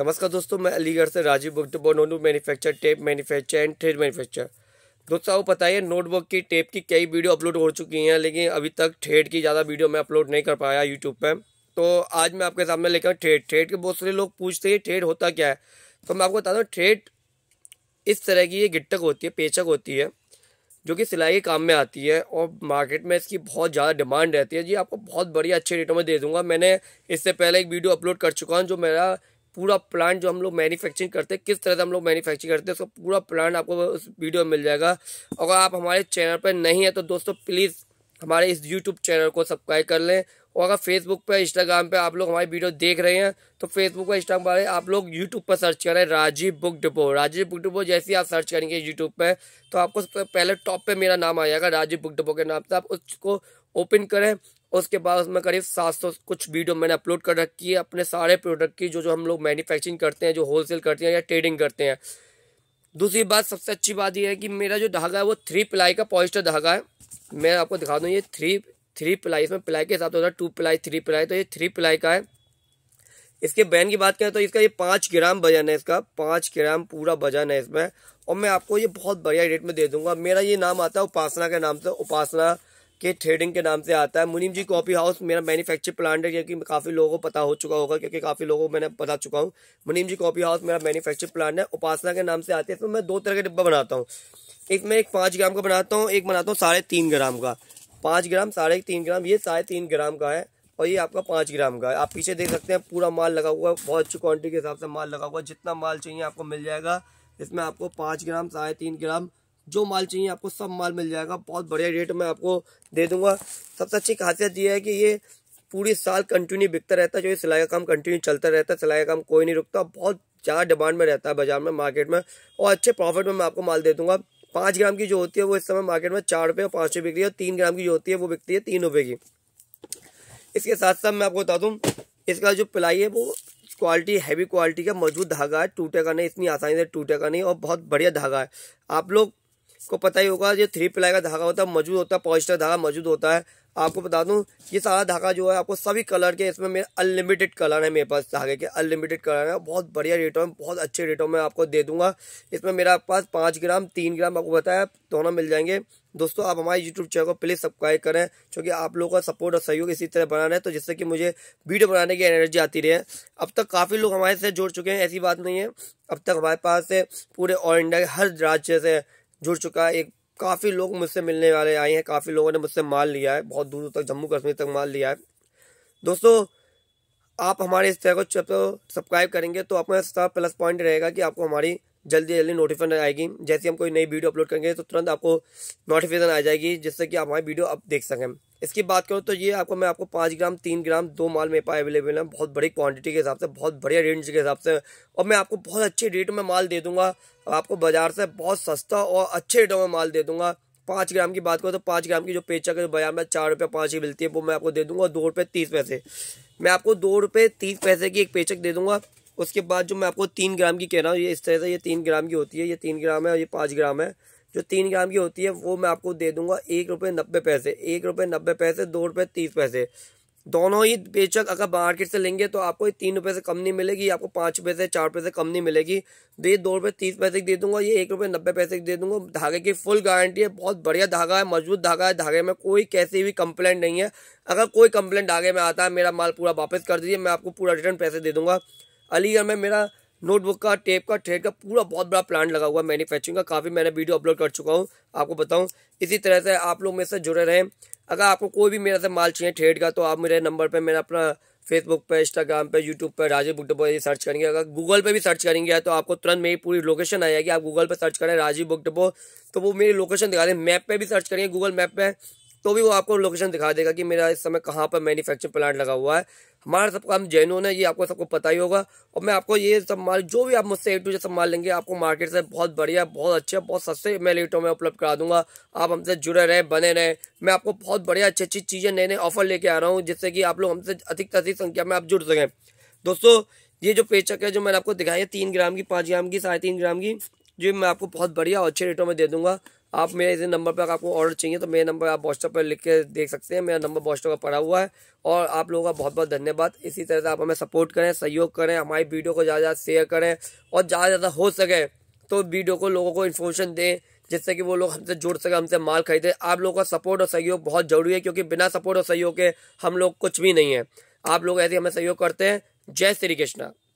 नमस्कार दोस्तों मैं अलीगढ़ से राजीव भुक्त बोनो manufacture tape manufacture and thread manufacture दोस्तों आपको पता है नोटबुक की टेप की कई वीडियो अपलोड हो चुकी हैं लेकिन अभी तक थ्रेड की ज़्यादा वीडियो मैं अपलोड नहीं कर पाया यूट्यूब पर तो आज मैं आपके सामने लेकर थ्रेड थ्रेड के बहुत सारे लोग पूछते हैं थ्रेड होता क्या है तो मैं आपको बता दूँ ठेठ इस तरह की ये गिट्टक होती है पेचक होती है जो कि सिलाई के काम में आती है और मार्केट में इसकी बहुत ज़्यादा डिमांड रहती है जी आपको बहुत बढ़िया अच्छे रेटों में दे दूंगा मैंने इससे पहले एक वीडियो अपलोड कर चुका हूँ जो मेरा पूरा प्लान जो हम लोग मैन्युफैक्चरिंग करते हैं किस तरह से हम लोग मैन्युफैक्चरिंग करते हैं उसका पूरा प्लान आपको उस वीडियो में मिल जाएगा अगर आप हमारे चैनल पर नहीं है तो दोस्तों प्लीज़ हमारे इस यूट्यूब चैनल को सब्सक्राइब कर लें और अगर फेसबुक पर इंस्टाग्राम पर आप लोग हमारी वीडियो देख रहे हैं तो फेसबुक पर इंस्टाग्राम पर आप लोग यूट्यूब पर सर्च करें Rajiv book depot Rajiv book depot जैसे ही आप सर्च करेंगे यूट्यूब पर तो आपको सबसे पहले टॉप पर मेरा नाम आ जाएगा राजीव बुक डिपो के नाम से आप उसको ओपन करें उसके बाद उसमें करीब 700 कुछ वीडियो मैंने अपलोड कर रखी है अपने सारे प्रोडक्ट की जो जो हम लोग मैन्युफैक्चरिंग करते हैं जो होलसेल करते हैं या ट्रेडिंग करते हैं दूसरी बात सबसे अच्छी बात यह है कि मेरा जो धागा है वो थ्री प्लाई का पॉजिटर धागा है मैं आपको दिखा दूँ ये थ्री थ्री प्लाई इसमें प्लाई के हिसाब से होता है टू प्लाई थ्री प्लाई तो ये थ्री प्लाई का है इसके बैन की बात करें तो इसका ये पाँच ग्राम वजन है इसका पाँच ग्राम पूरा वजन है इसमें और मैं आपको ये बहुत बढ़िया रेट में दे दूंगा मेरा ये नाम आता है उपासना के नाम से उपासना के ट्रेडिंग के नाम से आता है मुनीम जी कॉफ़ी हाउस मेरा मैन्युफैक्चर प्लांट है क्योंकि काफ़ी लोगों को पता हो चुका होगा क्योंकि काफ़ी लोगों को मैंने बता चुका हूँ मुनीम जी कॉफ़ी हाउस मेरा मैन्युफैक्चर प्लांट है उपासना के नाम से आती है इसमें मैं दो तरह का डिब्बा बनाता हूँ एक मैं एक पाँच ग्राम का बनाता हूँ एक बनाता हूँ साढ़े तीन ग्राम का पाँच ग्राम साढ़े तीन ग्राम ये साढ़े तीन ग्राम का है और ये आपका पाँच ग्राम का है आप पीछे देख सकते हैं पूरा माल लगा हुआ है बहुत अच्छी क्वान्टिटी के हिसाब से माल लगा हुआ है जितना माल चाहिए आपको मिल जाएगा इसमें आपको पाँच ग्राम साढ़े तीन ग्राम जो माल चाहिए आपको सब माल मिल जाएगा बहुत बढ़िया रेट में आपको दे दूंगा सबसे अच्छी खासियत यह है कि ये पूरे साल कंटिन्यू बिकता रहता है जो ये सिलाई का काम कंटिन्यू चलता रहता है सिलाई का काम कोई नहीं रुकता बहुत ज़्यादा डिमांड में रहता है बाजार में मार्केट में और अच्छे प्रॉफिट में मैं आपको माल दे दूंगा पाँच ग्राम की जो होती है वो इस समय मार्केट में चार रुपये और पाँच रुपये रही है और तीन ग्राम की जो होती है वो बिकती है तीन रुपये की इसके साथ साथ मैं आपको बता दूँ इसका जो पिलाई है वो क्वालिटी हैवी क्वालिटी का मजबूत धागा है टूटेगा नहीं इतनी आसानी से टूटेगा नहीं और बहुत बढ़िया धागा है आप लोग को पता ही होगा जो थ्री प्लाई का धागा होता है मौजूद होता है पॉलिस्टर धागा मौजूद होता है आपको बता दूं ये सारा धागा जो है आपको सभी कलर के इसमें मेरे अनलिमिटेड कलर है मेरे पास धागे के अनलिमिटेड कलर है बहुत बढ़िया रेटों में बहुत अच्छे रेटों में आपको दे दूंगा इसमें मेरा पास पाँच ग्राम तीन ग्राम आपको बताया दोनों मिल जाएंगे दोस्तों आप हमारे यूट्यूब चैनल को प्लीज़ सब्सक्राइब करें क्योंकि आप लोगों का सपोर्ट और सहयोग इसी तरह बना रहे तो जिससे कि मुझे वीडियो बनाने की एनर्जी आती रहे अब तक काफ़ी लोग हमारे से जुड़ चुके हैं ऐसी बात नहीं है अब तक हमारे पास से पूरे ऑल इंडिया के हर राज्य से जुड़ चुका है एक काफ़ी लोग मुझसे मिलने वाले आए हैं काफ़ी लोगों ने मुझसे माल लिया है बहुत दूर दूर तक जम्मू कश्मीर तक माल लिया है दोस्तों आप हमारे इस चैनल को तो सब्सक्राइब करेंगे तो आपका साथ प्लस पॉइंट रहेगा कि आपको हमारी जल्दी जल्दी नोटिफिकेशन आएगी जैसे हम कोई नई वीडियो अपलोड करेंगे तो तुरंत आपको नोटिफिकेशन आ जाएगी जिससे कि आप हमारी वीडियो आप देख सकें इसकी बात करूँ तो ये आपको मैं आपको पाँच ग्राम तीन ग्राम दो माल मेरे पास अवेलेबल है बहुत बड़ी क्वांटिटी के हिसाब से बहुत बढ़िया रेंज के हिसाब से और मैं आपको बहुत अच्छे रेट में माल दे दूँगा आपको बाज़ार से बहुत सस्ता और अच्छे रेटों में माल दे दूँगा पाँच ग्राम की बात करूँ तो पाँच ग्राम की जो पेचा के बाजार में चार रुपये पाँच की मिलती है वो मैं आपको दे दूँगा दो रुपये तीस पैसे मैं आपको दो रुपये तीस पैसे की एक पेचक दे दूँगा उसके बाद जो मैं आपको तीन ग्राम की कह रहा हूँ ये इस तरह से ये तीन ग्राम की होती है ये तीन ग्राम है और ये पाँच ग्राम है जो तीन ग्राम की होती है वो मैं आपको दे दूंगा एक रुपये नब्बे पैसे एक रुपये नब्बे पैसे दो रुपये तीस पैसे दोनों ही बेचक अगर मार्केट से लेंगे तो आपको तीन रुपये से कम नहीं मिलेगी आपको पाँच रुपये से चार रुपये से कम नहीं मिलेगी तो ये दो रुपये तीस पैसे की दे दूंगा ये एक रुपये नब्बे पैसे की दे दूंगा धागे की फुल गारंटी है बहुत बढ़िया धागा है मजबूत धागा है धागे में कोई कैसी भी कंप्लेंट नहीं है अगर कोई कंप्लेंट धागे में आता है मेरा माल पूरा वापस कर दीजिए मैं आपको पूरा रिटर्न पैसे दे दूंगा अलीगढ़ में मेरा नोटबुक का टेप का ट्रेड का पूरा बहुत बड़ा प्लांट लगा हुआ है मैन्युफैक्चरिंग का काफ़ी मैंने वीडियो अपलोड कर चुका हूँ आपको बताऊँ इसी तरह से आप लोग मेरे से जुड़े रहें अगर आपको कोई भी मेरे से माल चाहिए ट्रेड का तो आप मेरे नंबर पर मेरा अपना फेसबुक पे इंस्टाग्राम पर यूट्यूब पर राजीव बुड्डो ये सर्च करेंगे अगर गूगल पर भी सर्च करेंगे तो आपको तुरंत मेरी पूरी लोकेशन आ जाएगी आप गूगल पर सर्च करें राजीव बुक डिपो तो वो मेरी लोकेशन दिखा दें मैप पर भी सर्च करेंगे गूगल मैप पर तो भी वो आपको लोकेशन दिखा देगा कि मेरा इस समय कहाँ पर मैन्युफैक्चरिंग प्लांट लगा हुआ है हमारा सबका हम जैनून है ये आपको सबको पता ही होगा और मैं आपको ये सब माल जो भी आप मुझसे ए टू जे सब माल लेंगे आपको मार्केट से बहुत बढ़िया बहुत अच्छे बहुत सस्ते मैं रेटों में उपलब्ध करा दूंगा आप हमसे जुड़े रहें बने रहें मैं आपको बहुत बढ़िया अच्छी अच्छी चीज़ें नए नए ऑफर लेके आ रहा हूँ जिससे कि आप लोग हमसे अधिक से अधिक संख्या में आप जुड़ सकें दोस्तों ये जो पेचक है जो मैंने आपको दिखाई है तीन ग्राम की पाँच ग्राम की साढ़े तीन ग्राम की जो मैं आपको बहुत बढ़िया और अच्छे रेटों में दे दूंगा आप मेरे इसी नंबर पर आपको ऑर्डर चाहिए तो मेरे नंबर आप व्हाट्सअप पर लिख के देख सकते हैं मेरा नंबर व्हाट्सअप पर पड़ा हुआ है और आप लोगों का बहुत बहुत धन्यवाद इसी तरह से आप हमें सपोर्ट करें सहयोग करें हमारी वीडियो को ज़्यादा ज़्यादा शेयर करें और ज़्यादा ज़्यादा हो सके तो वीडियो को लोगों को इन्फॉर्मेशन दें जिससे कि वो लोग हमसे जुड़ सके हमसे माल खरीदे आप लोगों का सपोर्ट और सहयोग बहुत ज़रूरी है क्योंकि बिना सपोर्ट और सहयोग के हम लोग कुछ भी नहीं है आप लोग ऐसे हमें सहयोग करते हैं जय श्री कृष्णा